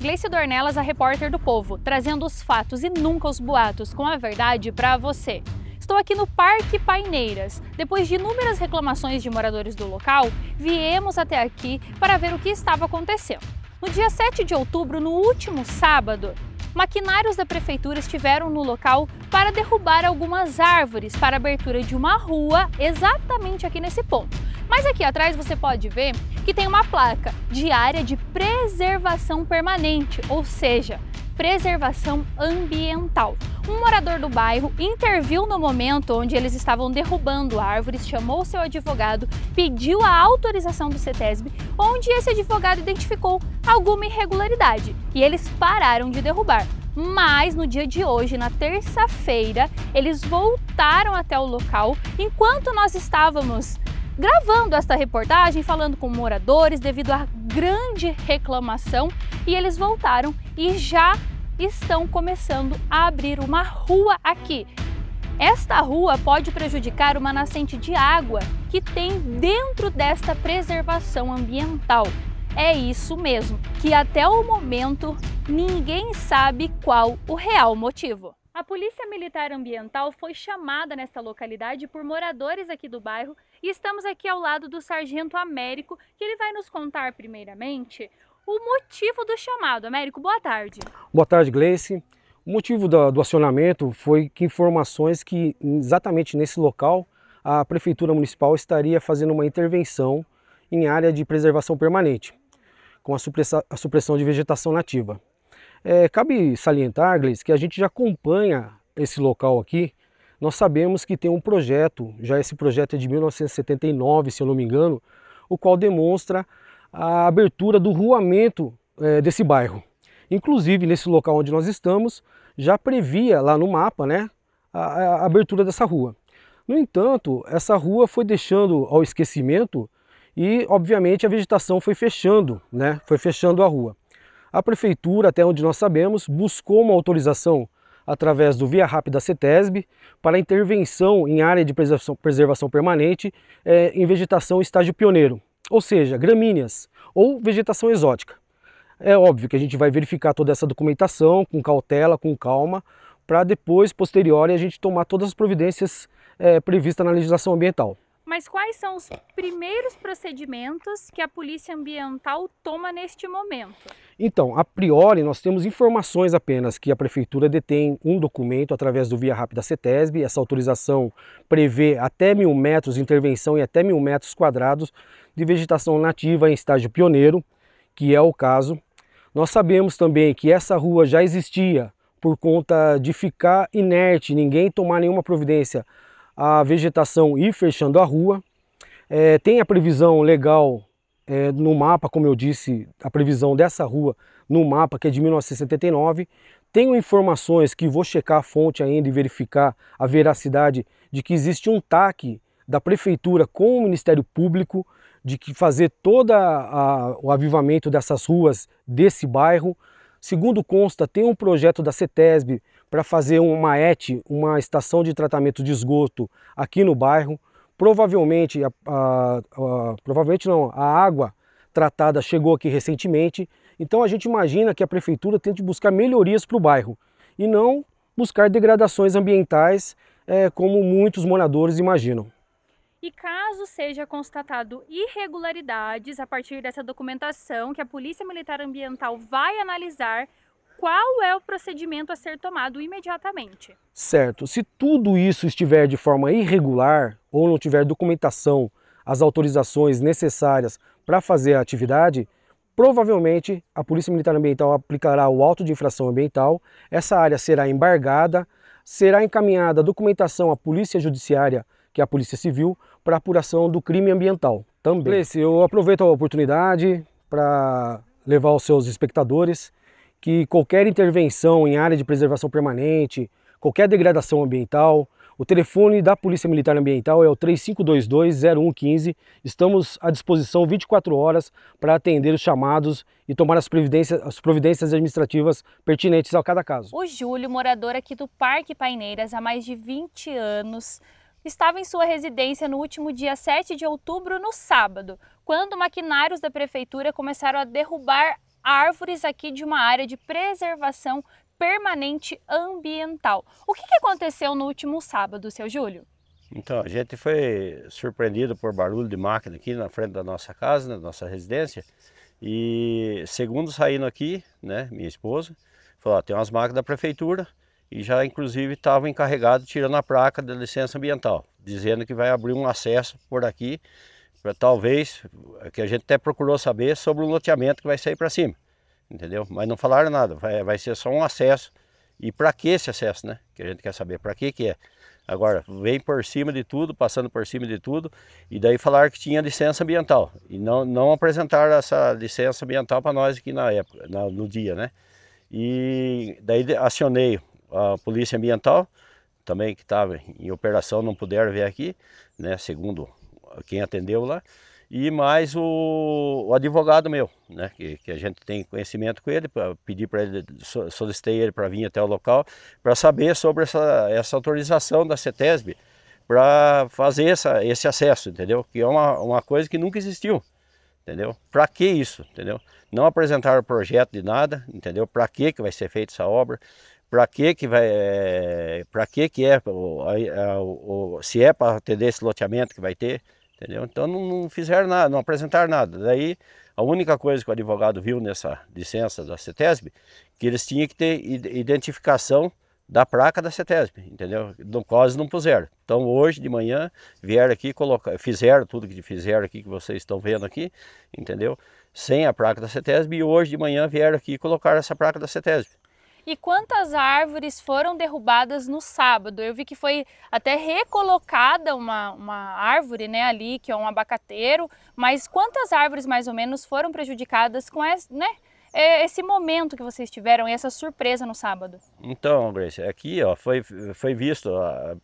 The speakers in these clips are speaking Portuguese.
Gleice Dornelas, a repórter do Povo, trazendo os fatos e nunca os boatos, com a verdade para você. Estou aqui no Parque Paineiras. Depois de inúmeras reclamações de moradores do local, viemos até aqui para ver o que estava acontecendo. No dia 7 de outubro, no último sábado, maquinários da prefeitura estiveram no local para derrubar algumas árvores para a abertura de uma rua exatamente aqui nesse ponto. Mas aqui atrás você pode ver que tem uma placa de área de preservação permanente, ou seja, preservação ambiental. Um morador do bairro interviu no momento onde eles estavam derrubando árvores, chamou seu advogado, pediu a autorização do CETESB, onde esse advogado identificou alguma irregularidade e eles pararam de derrubar. Mas no dia de hoje, na terça-feira, eles voltaram até o local enquanto nós estávamos gravando esta reportagem, falando com moradores devido à grande reclamação e eles voltaram e já estão começando a abrir uma rua aqui. Esta rua pode prejudicar uma nascente de água que tem dentro desta preservação ambiental. É isso mesmo, que até o momento ninguém sabe qual o real motivo. A Polícia Militar Ambiental foi chamada nesta localidade por moradores aqui do bairro e estamos aqui ao lado do Sargento Américo, que ele vai nos contar primeiramente o motivo do chamado. Américo, boa tarde. Boa tarde, Gleice. O motivo do, do acionamento foi que informações que exatamente nesse local a Prefeitura Municipal estaria fazendo uma intervenção em área de preservação permanente, com a supressão, a supressão de vegetação nativa. É, cabe salientar, Gleice, que a gente já acompanha esse local aqui. Nós sabemos que tem um projeto, já esse projeto é de 1979, se eu não me engano, o qual demonstra a abertura do ruamento é, desse bairro. Inclusive, nesse local onde nós estamos, já previa lá no mapa né, a, a, abertura dessa rua. No entanto, essa rua foi deixando ao esquecimento e, obviamente, a vegetação foi fechando, né, foi fechando a rua a prefeitura, até onde nós sabemos, buscou uma autorização através do Via Rápida CETESB para intervenção em área de preservação, preservação permanente é, em vegetação estágio pioneiro, ou seja, gramíneas ou vegetação exótica. É óbvio que a gente vai verificar toda essa documentação com cautela, com calma, para depois, posterior, a gente tomar todas as providências é, previstas na legislação ambiental. Mas quais são os primeiros procedimentos que a Polícia Ambiental toma neste momento? Então, a priori, nós temos informações apenas que a Prefeitura detém um documento através do Via Rápida CETESB. Essa autorização prevê até mil metros de intervenção e até mil metros quadrados de vegetação nativa em estágio pioneiro, que é o caso. Nós sabemos também que essa rua já existia por conta de ficar inerte, ninguém tomar nenhuma providência a vegetação ir fechando a rua. É, tem a previsão legal é, no mapa, como eu disse, a previsão dessa rua no mapa, que é de 1979. Tenho informações que vou checar a fonte ainda e verificar a veracidade de que existe um TAC da Prefeitura com o Ministério Público de que fazer todo o avivamento dessas ruas desse bairro. Segundo consta, tem um projeto da CETESB para fazer uma ET, uma estação de tratamento de esgoto aqui no bairro. Provavelmente, a, a, a, provavelmente não, a água tratada chegou aqui recentemente, então a gente imagina que a prefeitura tente buscar melhorias para o bairro e não buscar degradações ambientais é, como muitos moradores imaginam. E caso seja constatado irregularidades a partir dessa documentação que a Polícia Militar Ambiental vai analisar, qual é o procedimento a ser tomado imediatamente. Certo. Se tudo isso estiver de forma irregular ou não tiver documentação, as autorizações necessárias para fazer a atividade, provavelmente a Polícia Militar Ambiental aplicará o auto de infração ambiental, essa área será embargada, será encaminhada a documentação à Polícia Judiciária, que é a Polícia Civil, para apuração do crime ambiental também. Gleice, eu aproveito a oportunidade para levar os seus espectadores que qualquer intervenção em área de preservação permanente, qualquer degradação ambiental, o telefone da Polícia Militar Ambiental é o 3522-0115. Estamos à disposição 24 horas para atender os chamados e tomar as providências, as providências administrativas pertinentes a cada caso. O Júlio, morador aqui do Parque Paineiras há mais de 20 anos, estava em sua residência no último dia 7 de outubro, no sábado, quando maquinários da prefeitura começaram a derrubar árvores aqui de uma área de preservação permanente ambiental. O que, aconteceu no último sábado, seu Júlio? Então, a gente foi surpreendido por barulho de máquina aqui na frente da nossa casa, na né, nossa residência. E segundo saindo aqui, né, minha esposa, falou, ó, tem umas máquinas da prefeitura e já inclusive estava encarregado tirando a placa da licença ambiental, dizendo que vai abrir um acesso por aqui talvez, que a gente até procurou saber sobre o loteamento que vai sair para cima, entendeu? Mas não falaram nada, vai, vai ser só um acesso. E para que esse acesso, né? Que a gente quer saber para que que é. Agora, vem por cima de tudo, passando por cima de tudo, e daí falaram que tinha licença ambiental. E não, não apresentaram essa licença ambiental para nós aqui na época, na, no dia, né? E daí acionei a polícia ambiental, também que estava em operação, não puderam vir aqui, né? Segundo quem atendeu lá, e mais o, o advogado meu, né, que, que, a gente tem conhecimento com ele, pedi para ele, solicitei ele para vir até o local, para saber sobre essa, essa autorização da CETESB para fazer essa, esse acesso, entendeu? Que é uma, uma coisa que nunca existiu, entendeu? Para que isso, entendeu? Não apresentaram projeto de nada, entendeu? Para que que vai ser feita essa obra? para que que vai é, para que que é se é para atender esse loteamento que vai ter Entendeu? Então não, não fizeram nada, não apresentaram nada. Daí a única coisa que o advogado viu nessa licença da CETESB, que eles tinham que ter identificação da placa da CETESB, entendeu? Não, quase não puseram. Então hoje de manhã vieram aqui, colocar, fizeram tudo que fizeram aqui, que vocês estão vendo aqui, entendeu? Sem a placa da CETESB e hoje de manhã vieram aqui colocar essa placa da CETESB e quantas árvores foram derrubadas no sábado. Eu vi que foi até recolocada uma, uma árvore né, ali, que é um abacateiro, mas quantas árvores mais ou menos foram prejudicadas com essa, né, é, esse momento que vocês tiveram e essa surpresa no sábado? Então, Grace, aqui ó, foi, foi visto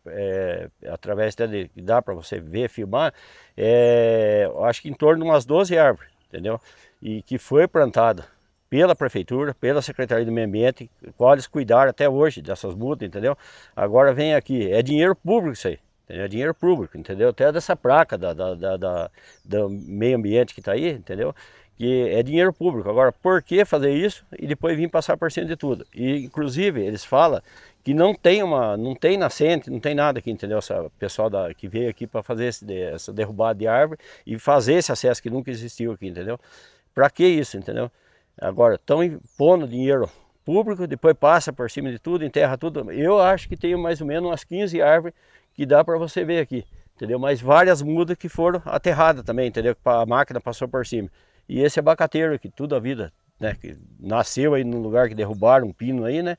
é, através de dá para você ver, filmar, é, acho que em torno de umas 12 árvores, entendeu? E que foi plantada pela prefeitura, pela Secretaria do Meio Ambiente, qual eles cuidaram até hoje dessas multas, entendeu? Agora vem aqui, é dinheiro público isso aí. Entendeu? É dinheiro público, entendeu? Até dessa placa da, da, da, da do meio ambiente que está aí, entendeu? que é dinheiro público. Agora, por que fazer isso e depois vir passar por cima de tudo? E, inclusive, eles falam que não tem uma, não tem nascente, não tem nada aqui, entendeu? Essa pessoal da, que veio aqui para fazer esse, essa derrubada de árvore e fazer esse acesso que nunca existiu aqui, entendeu? Para que isso, entendeu? Agora, estão impondo dinheiro público, depois passa por cima de tudo, enterra tudo. Eu acho que tenho mais ou menos umas 15 árvores que dá para você ver aqui, entendeu? Mas várias mudas que foram aterradas também, entendeu? A máquina passou por cima. E esse abacateiro que toda a vida, né? Que nasceu aí no lugar que derrubaram um pino aí, né?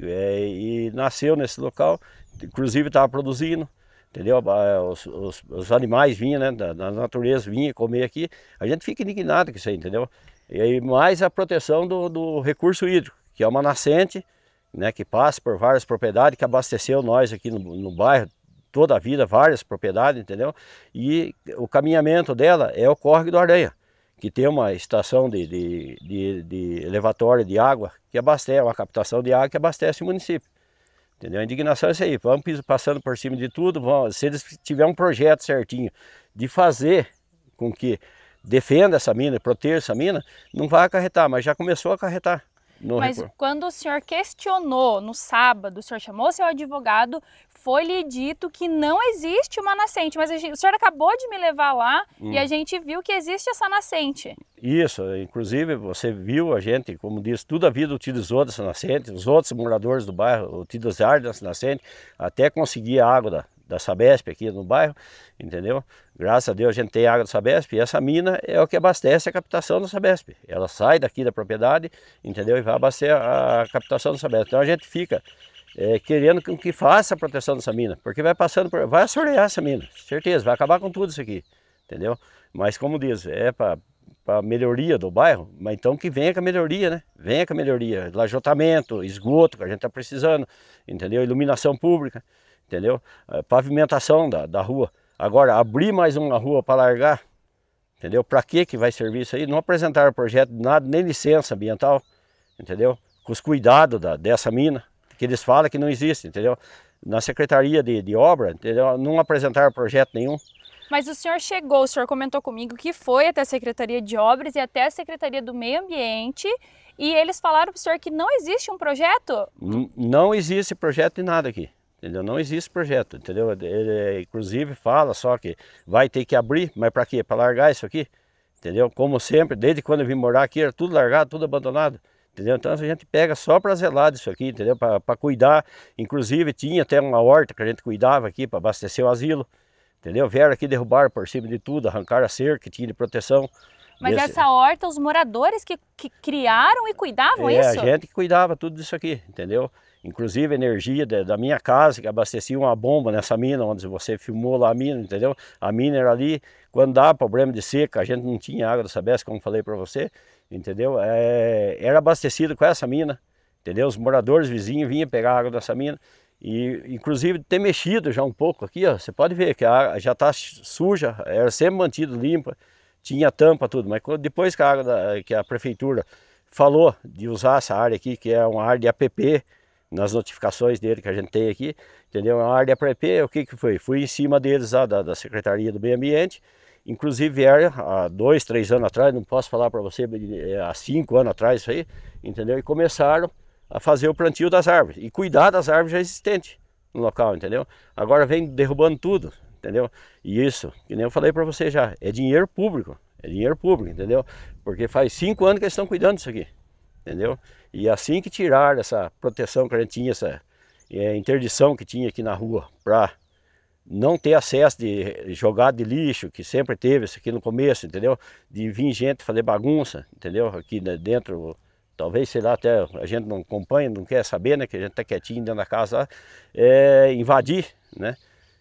É, e nasceu nesse local, inclusive estava produzindo. Entendeu? Os, os, os, animais vinham, né? Da, da natureza vinha comer aqui. A gente fica indignado com isso aí, entendeu? E aí mais a proteção do, do recurso hídrico, que é uma nascente, né, que passa por várias propriedades, que abasteceu nós aqui no, no bairro toda a vida, várias propriedades, entendeu? E o caminhamento dela é o Córrego do Areia, que tem uma estação de, de, de, de elevatório de água que abastece, uma captação de água que abastece o município. Entendeu? A indignação é isso aí, vamos passando por cima de tudo, vamos, se eles tiverem um projeto certinho de fazer com que defenda essa mina, proteja essa mina, não vai acarretar, mas já começou a acarretar. mas quando o senhor questionou no sábado, o senhor chamou seu advogado, foi-lhe dito que não existe uma nascente, mas gente, o senhor acabou de me levar lá hum. e a hum. gente viu que existe essa nascente. Isso, inclusive você viu a gente, como disse, toda a vida utilizou dessa nascente, os outros moradores do bairro utilizaram dessa nascente, até conseguir a água da, da Sabesp aqui no bairro, entendeu? Graças a Deus a gente tem água da Sabesp e essa mina é o que abastece a captação da Sabesp. Ela sai daqui da propriedade, entendeu? E vai abastecer a captação da Sabesp. Então a gente fica é, querendo que, que faça a proteção dessa mina, porque vai passando, por, vai assorear essa mina, certeza, vai acabar com tudo isso aqui, entendeu? Mas como diz, é para melhoria do bairro, mas então que venha com a melhoria, né? Venha com a melhoria, lajotamento, esgoto que a gente está precisando, entendeu? Iluminação pública entendeu? É, pavimentação da, da rua. Agora, abrir mais uma rua para largar, entendeu? Para que que vai servir isso aí? Não apresentaram projeto, nada, nem licença ambiental, entendeu? Com os cuidados da, dessa mina, que eles falam que não existe, entendeu? Na Secretaria de, de Obra, entendeu? não apresentaram projeto nenhum. Mas o senhor chegou, o senhor comentou comigo que foi até a Secretaria de Obras e até a Secretaria do Meio Ambiente e eles falaram para o senhor que não existe um projeto? N não existe projeto de nada aqui. Entendeu? Não existe projeto, entendeu? Ele, inclusive, fala só que vai ter que abrir, mas para quê? Para largar isso aqui, entendeu? Como sempre, desde quando eu vim morar aqui, era tudo largado, tudo abandonado, entendeu? Então a gente pega só para zelar isso aqui, entendeu? Para cuidar, inclusive tinha até uma horta que a gente cuidava aqui para abastecer o asilo, entendeu? Vieram aqui derrubar por cima de tudo, arrancaram a cerca que tinha de proteção, mas essa horta, os moradores que, que criaram e cuidavam é, isso? É, a gente que cuidava tudo disso aqui, entendeu? Inclusive energia de, da minha casa, que abastecia uma bomba nessa mina, onde você filmou lá a mina, entendeu? A mina era ali, quando dava problema de seca, a gente não tinha água do Sabesp, como falei para você, entendeu? É, era abastecido com essa mina, entendeu? Os moradores vizinhos vinham pegar água dessa mina. E inclusive ter mexido já um pouco aqui, ó, você pode ver que a água já está suja, era sempre mantido limpa, tinha tampa tudo, mas depois que a água da, que a prefeitura falou de usar essa área aqui, que é uma área de APP, nas notificações dele que a gente tem aqui, entendeu? A área pré o que que foi? Fui em cima deles da, da Secretaria do Meio Ambiente, inclusive vieram há dois, três anos atrás, não posso falar para você, é, há cinco anos atrás isso aí, entendeu? E começaram a fazer o plantio das árvores e cuidar das árvores já existentes no local, entendeu? Agora vem derrubando tudo, entendeu? E isso, que nem eu falei para você já, é dinheiro público, é dinheiro público, entendeu? Porque faz cinco anos que eles estão cuidando disso aqui entendeu? E assim que tirar essa proteção que a gente tinha, essa é, interdição que tinha aqui na rua para não ter acesso de jogar de lixo, que sempre teve isso aqui no começo, entendeu? De vir gente fazer bagunça, entendeu? Aqui né, dentro, talvez, sei lá, até a gente não acompanha, não quer saber, né? Que a gente tá quietinho dentro da casa, é, invadir, né?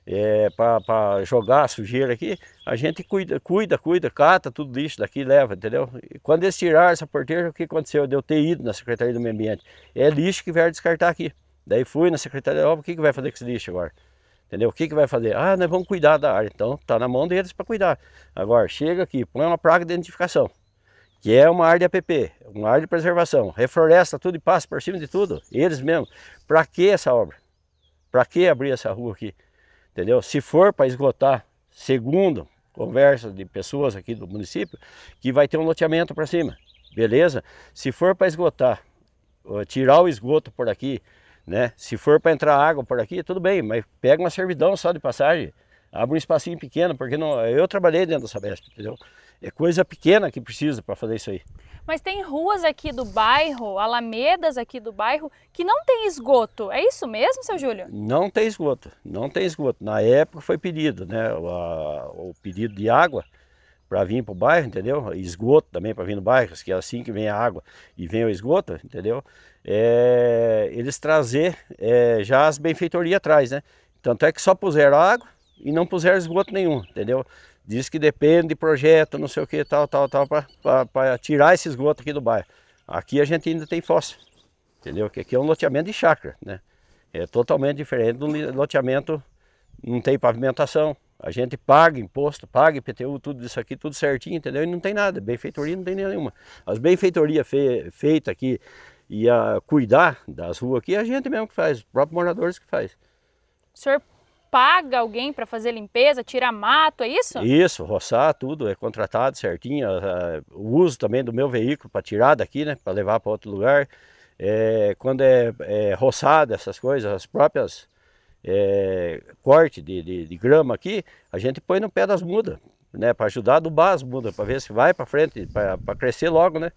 é, para jogar a sujeira aqui, a gente cuida, cuida, cuida, cata tudo isso daqui leva, entendeu? E quando eles tiraram essa porteira, o que aconteceu? De eu ter ido na Secretaria do Meio Ambiente. É lixo que vieram descartar aqui. Daí fui na Secretaria da Obra, o que, que vai fazer com esse lixo agora? Entendeu? O que, que vai fazer? Ah, nós vamos cuidar da área. Então, tá na mão deles para cuidar. Agora, chega aqui, põe uma placa de identificação, que é uma área de APP, uma área de preservação. Refloresta tudo e passa por cima de tudo, eles mesmos. Para que essa obra? Para que abrir essa rua aqui? entendeu? Se for para esgotar, segundo conversa de pessoas aqui do município, que vai ter um loteamento para cima, beleza? Se for para esgotar, tirar o esgoto por aqui, né? Se for para entrar água por aqui, tudo bem, mas pega uma servidão só de passagem, abre um espacinho pequeno, porque não, eu trabalhei dentro da Sabesp, entendeu? É coisa pequena que precisa para fazer isso aí. Mas tem ruas aqui do bairro, alamedas aqui do bairro, que não tem esgoto. É isso mesmo, seu Júlio? Não tem esgoto, não tem esgoto. Na época foi pedido, né? O, a, o pedido de água para vir para o bairro, entendeu? Esgoto também para vir no bairro, que é assim que vem a água e vem o esgoto, entendeu? É, eles trazer é, já as benfeitorias atrás, né? Tanto é que só puseram água e não puseram esgoto nenhum, entendeu? Diz que depende de projeto, não sei o que, tal, tal, tal, para tirar esse esgoto aqui do bairro. Aqui a gente ainda tem fossa, entendeu? Que aqui é um loteamento de chácara, né? É totalmente diferente do loteamento, não tem pavimentação, a gente paga imposto, paga IPTU, tudo isso aqui, tudo certinho, entendeu? E não tem nada, benfeitoria não tem nenhuma. As benfeitorias fe, feitas aqui e a cuidar das ruas aqui, a gente mesmo que faz, os próprios moradores que faz. O senhor paga alguém para fazer limpeza, tirar mato, é isso? Isso, roçar tudo, é contratado certinho. O uso também do meu veículo para tirar daqui, né, para levar para outro lugar. É, quando é, é roçado, essas coisas, as próprias é, corte de, de, de, grama aqui, a gente põe no pé das mudas, né, para ajudar a adubar as mudas, para ver se vai para frente, para crescer logo, né,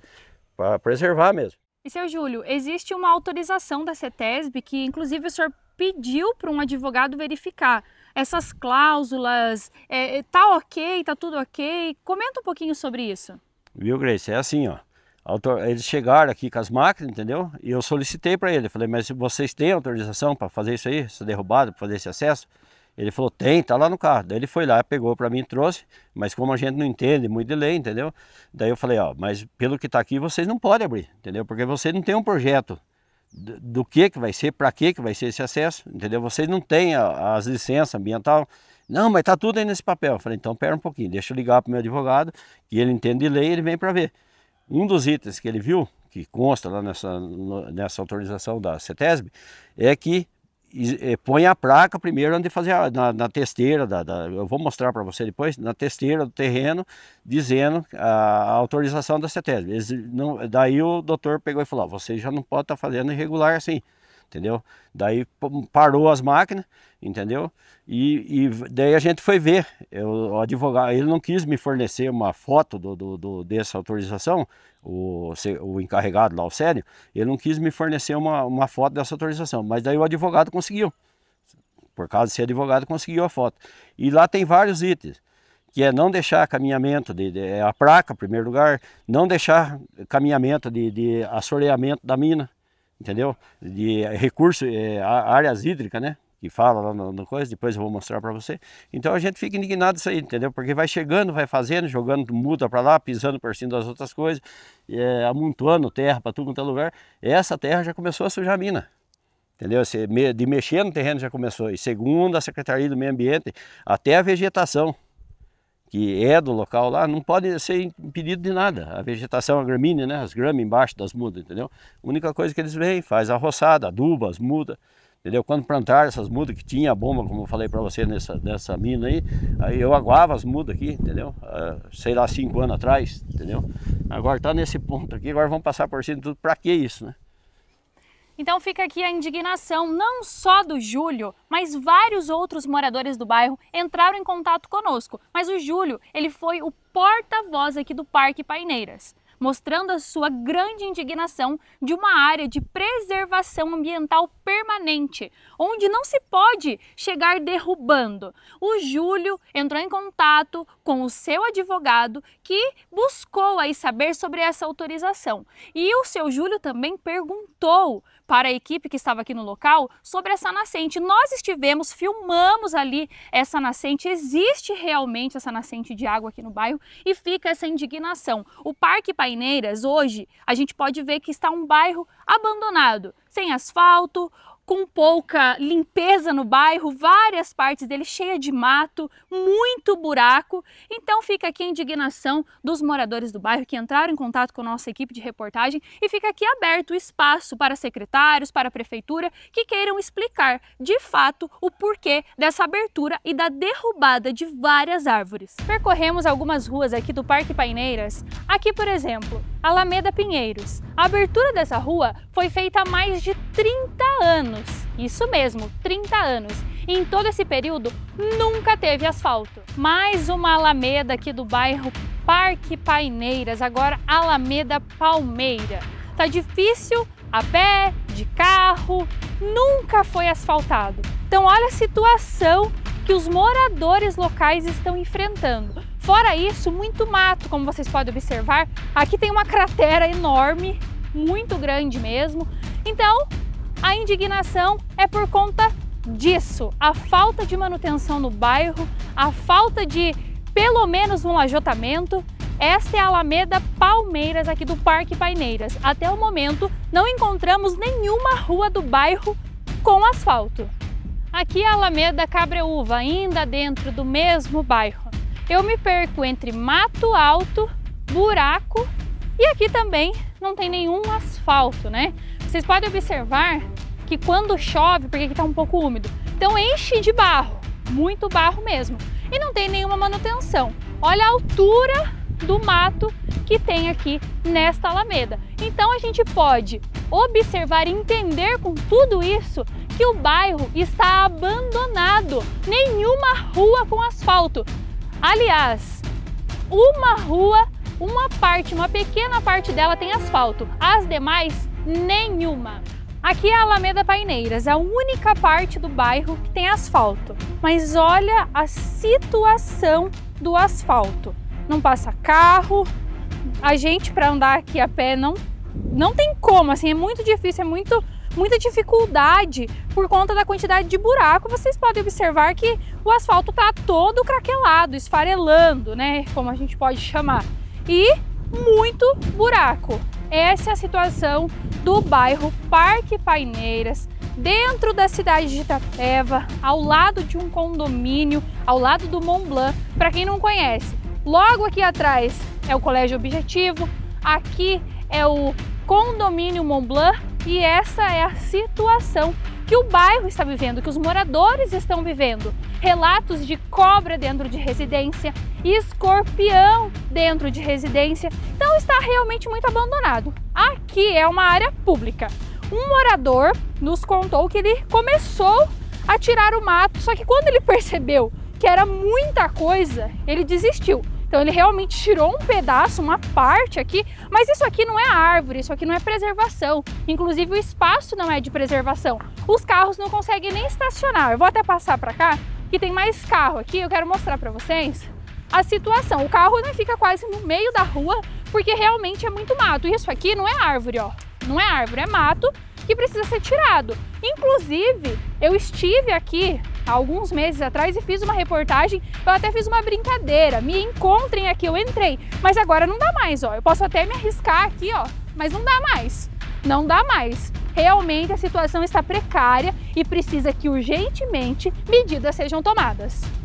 para preservar mesmo. E seu Júlio, existe uma autorização da CETESB que inclusive o senhor pediu para um advogado verificar essas cláusulas, é, é, tá ok, tá tudo ok? Comenta um pouquinho sobre isso. Viu, Grace? É assim, ó. Eles chegaram aqui com as máquinas, entendeu? E eu solicitei para ele, falei, mas vocês têm autorização para fazer isso aí, essa derrubada, para fazer esse acesso? Ele falou, tem, tá lá no carro. Daí ele foi lá, pegou para mim, trouxe, mas como a gente não entende muito de lei, entendeu? Daí eu falei, ó, mas pelo que tá aqui, vocês não podem abrir, entendeu? Porque você não tem um projeto do que que vai ser, para que que vai ser esse acesso, entendeu? Vocês não têm a, as licenças ambiental. Não, mas tá tudo aí nesse papel. Eu falei, então pera um pouquinho, deixa eu ligar pro meu advogado, que ele entende de lei, ele vem para ver. Um dos itens que ele viu, que consta lá nessa, nessa autorização da CETESB, é que põe a placa primeiro onde fazer a, na, na, testeira, da, da, eu vou mostrar para você depois, na testeira do terreno, dizendo a, a autorização da CETESB. Eles não, daí o doutor pegou e falou, você já não pode estar tá fazendo irregular assim entendeu? Daí parou as máquinas, entendeu? E, e daí a gente foi ver, eu, o advogado, ele não quis me fornecer uma foto do, do, do dessa autorização, o, o, encarregado lá, o Sério, ele não quis me fornecer uma, uma foto dessa autorização, mas daí o advogado conseguiu, por causa desse advogado conseguiu a foto. E lá tem vários itens, que é não deixar caminhamento de, de é a placa, em primeiro lugar, não deixar caminhamento de, de assoreamento da mina, entendeu? De recurso, é, áreas hídricas, né? Que fala lá no, no coisa, depois eu vou mostrar para você. Então a gente fica indignado isso aí, entendeu? Porque vai chegando, vai fazendo, jogando multa para lá, pisando por cima das outras coisas, é, amontoando terra para tudo quanto é lugar. Essa terra já começou a sujar a mina. Entendeu? De mexer no terreno já começou. E segundo a Secretaria do Meio Ambiente, até a vegetação que é do local lá, não pode ser impedido de nada. A vegetação a é gramínea, né? As gramas embaixo das mudas, entendeu? A única coisa que eles vêm, faz a roçada, aduba as mudas, entendeu? Quando plantaram essas mudas que tinha bomba, como eu falei para você nessa dessa mina aí, aí eu aguava as mudas aqui, entendeu? Uh, sei lá, cinco anos atrás, entendeu? Agora tá nesse ponto aqui, agora vamos passar por cima de tudo. Para que isso, né? Então fica aqui a indignação não só do Júlio, mas vários outros moradores do bairro entraram em contato conosco. Mas o Júlio, ele foi o porta-voz aqui do Parque Paineiras, mostrando a sua grande indignação de uma área de preservação ambiental permanente, onde não se pode chegar derrubando. O Júlio entrou em contato com o seu advogado que buscou aí saber sobre essa autorização. E o seu Júlio também perguntou para a equipe que estava aqui no local sobre essa nascente. Nós estivemos, filmamos ali essa nascente, existe realmente essa nascente de água aqui no bairro e fica essa indignação. O Parque Paineiras, hoje, a gente pode ver que está um bairro abandonado, sem asfalto, com pouca limpeza no bairro, várias partes dele cheia de mato, muito buraco. Então fica aqui a indignação dos moradores do bairro que entraram em contato com a nossa equipe de reportagem e fica aqui aberto o espaço para secretários, para a prefeitura que queiram explicar de fato o porquê dessa abertura e da derrubada de várias árvores. Percorremos algumas ruas aqui do Parque Paineiras. Aqui, por exemplo, Alameda Pinheiros. A abertura dessa rua foi feita há mais de 30 anos. Isso mesmo, 30 anos. E em todo esse período nunca teve asfalto. Mais uma alameda aqui do bairro Parque Paineiras, agora Alameda Palmeira. Tá difícil a pé, de carro, nunca foi asfaltado. Então olha a situação que os moradores locais estão enfrentando. Fora isso, muito mato, como vocês podem observar. Aqui tem uma cratera enorme, muito grande mesmo. Então, a indignação é por conta disso. A falta de manutenção no bairro, a falta de pelo menos um ajotamento. Esta é a Alameda Palmeiras aqui do Parque Paineiras. Até o momento, não encontramos nenhuma rua do bairro com asfalto. Aqui é a Alameda Cabreúva, ainda dentro do mesmo bairro eu me perco entre mato alto, buraco e aqui também não tem nenhum asfalto, né? Vocês podem observar que quando chove, porque aqui está um pouco úmido, então enche de barro, muito barro mesmo, e não tem nenhuma manutenção. Olha a altura do mato que tem aqui nesta alameda. Então a gente pode observar e entender com tudo isso que o bairro está abandonado, nenhuma rua com asfalto, Aliás, uma rua, uma parte, uma pequena parte dela tem asfalto, as demais, nenhuma. Aqui é a Alameda Paineiras, a única parte do bairro que tem asfalto. Mas olha a situação do asfalto. Não passa carro, a gente para andar aqui a pé não, não tem como, assim, é muito difícil, é muito muita dificuldade por conta da quantidade de buraco. Vocês podem observar que o asfalto está todo craquelado, esfarelando, né? Como a gente pode chamar. E muito buraco. Essa é a situação do bairro Parque Paineiras, dentro da cidade de Itapeva, ao lado de um condomínio, ao lado do Mont Blanc. Para quem não conhece, logo aqui atrás é o Colégio Objetivo, aqui é o condomínio Mont Blanc e essa é a situação que o bairro está vivendo, que os moradores estão vivendo. Relatos de cobra dentro de residência, escorpião dentro de residência. Então está realmente muito abandonado. Aqui é uma área pública. Um morador nos contou que ele começou a tirar o mato, só que quando ele percebeu que era muita coisa, ele desistiu. Então ele realmente tirou um pedaço, uma parte aqui, mas isso aqui não é árvore, isso aqui não é preservação. Inclusive o espaço não é de preservação. Os carros não conseguem nem estacionar. Eu vou até passar para cá, que tem mais carro aqui, eu quero mostrar para vocês a situação. O carro né, fica quase no meio da rua, porque realmente é muito mato. Isso aqui não é árvore, ó. Não é árvore, é mato que precisa ser tirado. Inclusive, eu estive aqui há alguns meses atrás e fiz uma reportagem. Eu até fiz uma brincadeira, me encontrem aqui, eu entrei. Mas agora não dá mais, ó. Eu posso até me arriscar aqui, ó, mas não dá mais. Não dá mais. Realmente a situação está precária e precisa que urgentemente medidas sejam tomadas.